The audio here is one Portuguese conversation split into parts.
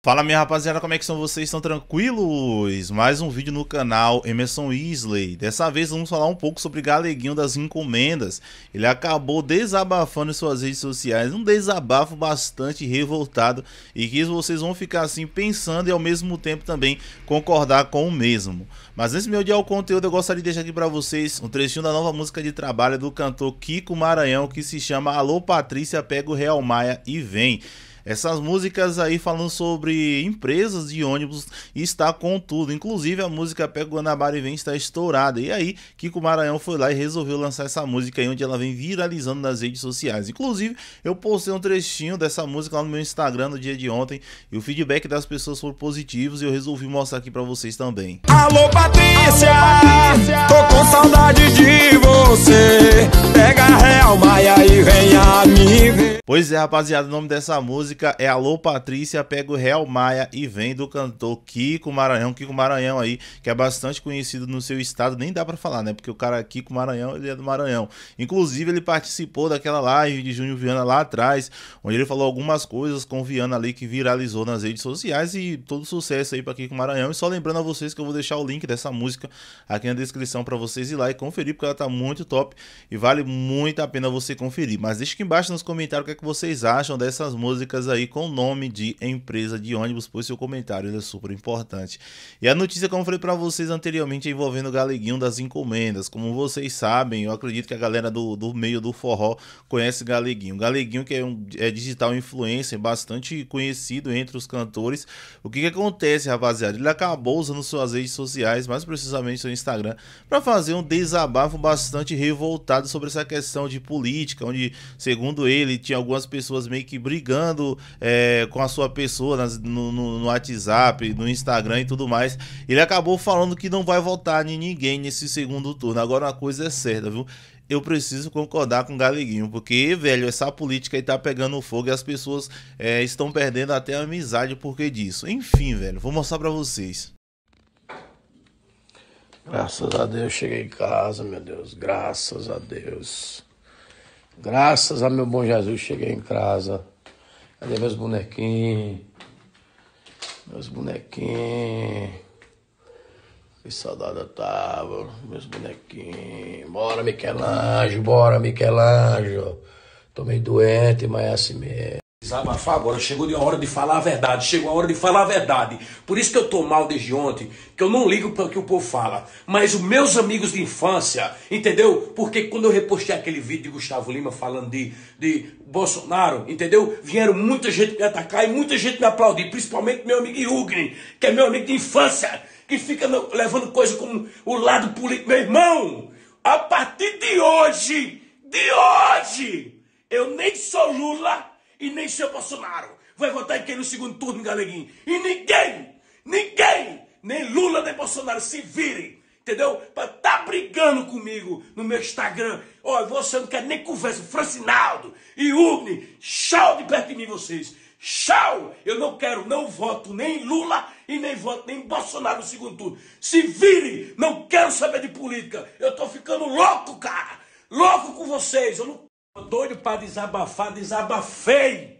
Fala minha rapaziada, como é que são vocês? Estão tranquilos? Mais um vídeo no canal Emerson Isley. Dessa vez vamos falar um pouco sobre Galeguinho das Encomendas. Ele acabou desabafando em suas redes sociais, um desabafo bastante revoltado e que vocês vão ficar assim pensando e ao mesmo tempo também concordar com o mesmo. Mas antes de me odiar o conteúdo, eu gostaria de deixar aqui para vocês um trechinho da nova música de trabalho do cantor Kiko Maranhão que se chama Alô Patrícia, pega o Real Maia e vem. Essas músicas aí falando sobre empresas de ônibus está com tudo. Inclusive a música Pega Guanabara e Vem está estourada. E aí, Kiko Maranhão foi lá e resolveu lançar essa música aí, onde ela vem viralizando nas redes sociais. Inclusive, eu postei um trechinho dessa música lá no meu Instagram no dia de ontem. E o feedback das pessoas foi positivo e eu resolvi mostrar aqui para vocês também. Alô Patrícia, tô com saudade de você. Pega real, Maia e vem a mim. Pois é, rapaziada, o nome dessa música música é Alô Patrícia, pega o Real Maia e vem do cantor Kiko Maranhão. Kiko Maranhão aí, que é bastante conhecido no seu estado, nem dá para falar, né? Porque o cara Kiko Maranhão, ele é do Maranhão. Inclusive, ele participou daquela live de Júnior Viana lá atrás, onde ele falou algumas coisas com Viana ali que viralizou nas redes sociais e todo sucesso aí para Kiko Maranhão. E só lembrando a vocês que eu vou deixar o link dessa música aqui na descrição para vocês ir lá e conferir, porque ela tá muito top e vale muito a pena você conferir. Mas deixa aqui embaixo nos comentários o que, é que vocês acham dessas músicas empresa aí com o nome de empresa de ônibus, pois seu comentário é super importante. E a notícia, como eu falei para vocês anteriormente, é envolvendo o Galeguinho das Encomendas. Como vocês sabem, eu acredito que a galera do, do meio do forró conhece Galeguinho. Galeguinho que é, um, é digital influencer, bastante conhecido entre os cantores. O que, que acontece, rapaziada? Ele acabou usando suas redes sociais, mais precisamente seu Instagram, para fazer um desabafo bastante revoltado sobre essa questão de política, onde, segundo ele, tinha algumas pessoas meio que brigando é, com a sua pessoa nas, no, no, no, WhatsApp, no Instagram e tudo mais. Ele acabou falando que não vai votar em ninguém nesse segundo turno. Agora uma coisa é certa, viu? eu preciso concordar com o Galeguinho, porque, velho, essa política aí tá pegando fogo e as pessoas é, estão perdendo até a amizade por que disso. Enfim, velho, vou mostrar para vocês. Graças a Deus cheguei em casa, meu Deus. Graças a Deus. Graças a meu bom Jesus cheguei em casa. Cadê meus bonequinhos? Meus bonequinhos. Que saudade eu tava. Meus bonequinhos. Bora, Michelangelo. Bora, Michelangelo. Tô meio doente, mas é assim mesmo. Desabafar agora, chegou a hora de falar a verdade, chegou a hora de falar a verdade. Por isso que eu estou mal desde ontem, que eu não ligo para o que o povo fala. Mas os meus amigos de infância, entendeu? Porque quando eu repostei aquele vídeo de Gustavo Lima falando de, de Bolsonaro, entendeu? Vieram muita gente me atacar e muita gente me aplaudir, principalmente meu amigo Yugni, que é meu amigo de infância, que fica levando coisa como o lado político. Meu irmão, a partir de hoje, de hoje, eu nem sou Lula e nem seu Bolsonaro vai votar em quem no segundo turno, galeguinho. E ninguém, ninguém, nem Lula nem Bolsonaro se virem, entendeu? Pra tá brigando comigo no meu Instagram. Olha, você não quer nem conversa. Francinaldo e Ugni, tchau de perto de mim vocês. Tchau! Eu não quero, não voto nem Lula e nem voto nem Bolsonaro no segundo turno. Se vire! Não quero saber de política. Eu tô ficando louco, cara. Louco com vocês. Eu não doido para desabafar, desabafei.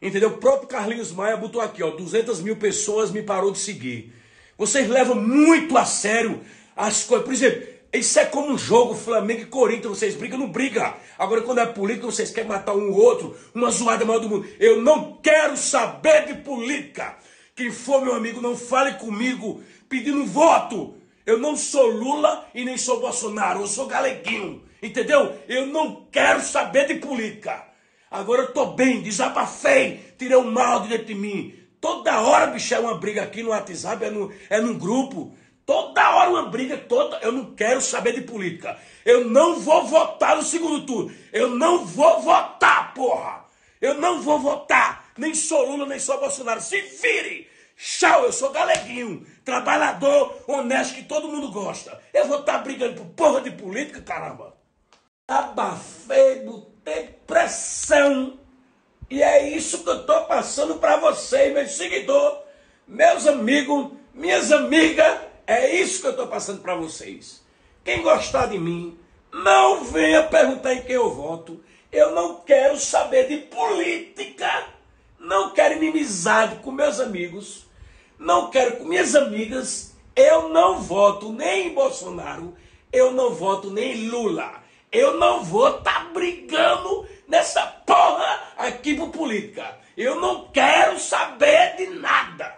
Entendeu? O próprio Carlinhos Maia botou aqui, ó, 200 mil pessoas me parou de seguir. Vocês levam muito a sério as coisas. Por exemplo, isso é como um jogo, Flamengo e Corinthians, vocês brigam, não briga. Agora, quando é política, vocês querem matar um ou outro, uma zoada maior do mundo. Eu não quero saber de política. Quem for meu amigo, não fale comigo pedindo voto. Eu não sou Lula e nem sou Bolsonaro, eu sou galeguinho. Entendeu? Eu não quero saber de política. Agora eu tô bem, desabafei, tirei o mal de dentro de mim. Toda hora, bicho, é uma briga aqui no WhatsApp, é, no, é num grupo. Toda hora uma briga, toda. Eu não quero saber de política. Eu não vou votar no segundo turno. Eu não vou votar, porra. Eu não vou votar. Nem sou Lula, nem sou Bolsonaro. Se vire! Tchau, eu sou galeguinho, trabalhador, honesto, que todo mundo gosta. Eu vou estar tá brigando por porra de política, caramba abafego, depressão. E é isso que eu estou passando para vocês, meu seguidor, meus amigos, minhas amigas. É isso que eu estou passando para vocês. Quem gostar de mim, não venha perguntar em quem eu voto. Eu não quero saber de política. Não quero inimizade com meus amigos. Não quero com minhas amigas. Eu não voto nem em Bolsonaro. Eu não voto nem em Lula. Eu não vou estar tá brigando nessa porra aqui por política. Eu não quero saber de nada.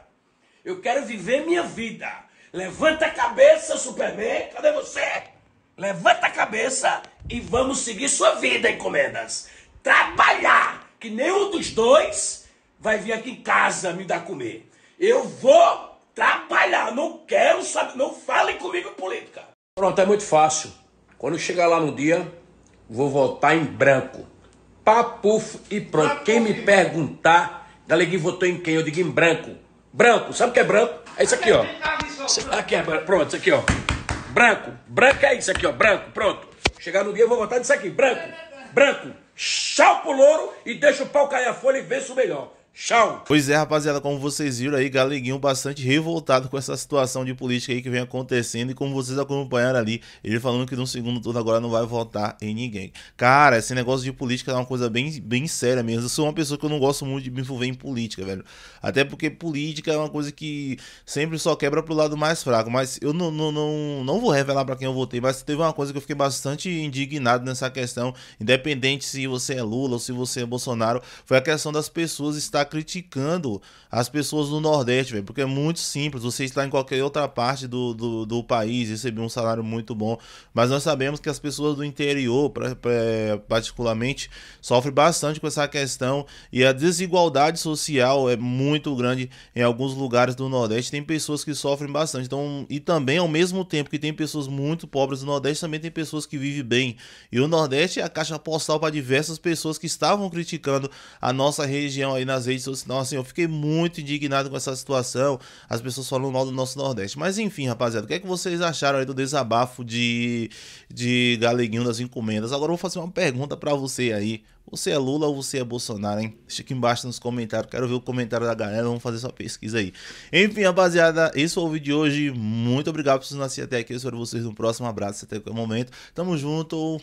Eu quero viver minha vida. Levanta a cabeça, Superman. Cadê você? Levanta a cabeça e vamos seguir sua vida, encomendas. Trabalhar, que nenhum dos dois vai vir aqui em casa me dar comer. Eu vou trabalhar, não quero saber, não falem comigo em política. Pronto, é muito fácil. Quando chegar lá no dia, vou votar em branco. papufo e pronto. quem me perguntar, Galeguinho votou em quem? Eu digo em branco. Branco, sabe o que é branco? É isso aqui, ó. Aqui é branco. Pronto, isso aqui, ó. Branco. Branco é isso aqui, ó. Branco, pronto. Chegar no dia, eu vou votar nisso aqui. Branco. Branco. Chau pro louro e deixa o pau cair a folha e vença o melhor. Tchau! Pois é, rapaziada, como vocês viram aí, Galeguinho bastante revoltado com essa situação de política aí que vem acontecendo e como vocês acompanharam ali, ele falando que no segundo turno agora não vai votar em ninguém. Cara, esse negócio de política é uma coisa bem, bem séria mesmo. Eu sou uma pessoa que eu não gosto muito de me envolver em política, velho. Até porque política é uma coisa que sempre só quebra pro lado mais fraco, mas eu não, não, não, não vou revelar para quem eu votei, mas teve uma coisa que eu fiquei bastante indignado nessa questão, independente se você é Lula ou se você é Bolsonaro, foi a questão das pessoas estar criticando as pessoas do Nordeste, velho. Porque é muito simples. Você está em qualquer outra parte do, do, do país, receber um salário muito bom. Mas nós sabemos que as pessoas do interior, pra, pra, particularmente, sofrem bastante com essa questão. E a desigualdade social é muito grande em alguns lugares do Nordeste. Tem pessoas que sofrem bastante. Então, e também, ao mesmo tempo que tem pessoas muito pobres do Nordeste, também tem pessoas que vivem bem. E o Nordeste é a caixa postal para diversas pessoas que estavam criticando a nossa região aí nas redes sociais. Nossa, então, assim, eu fiquei muito indignado com essa situação. As pessoas falando mal do nosso Nordeste. Mas enfim, rapaziada, o que é que vocês acharam aí do desabafo de, de Galeguinho das Encomendas? Agora eu vou fazer uma pergunta para você aí. Você é Lula ou você é Bolsonaro, hein? Deixa aqui embaixo nos comentários. Quero ver o comentário da galera. Vamos fazer essa pesquisa aí. Enfim, rapaziada, esse foi o vídeo de hoje. Muito obrigado por vocês assistirem até aqui. Eu espero vocês no próximo abraço. Até qualquer momento. Tamo junto.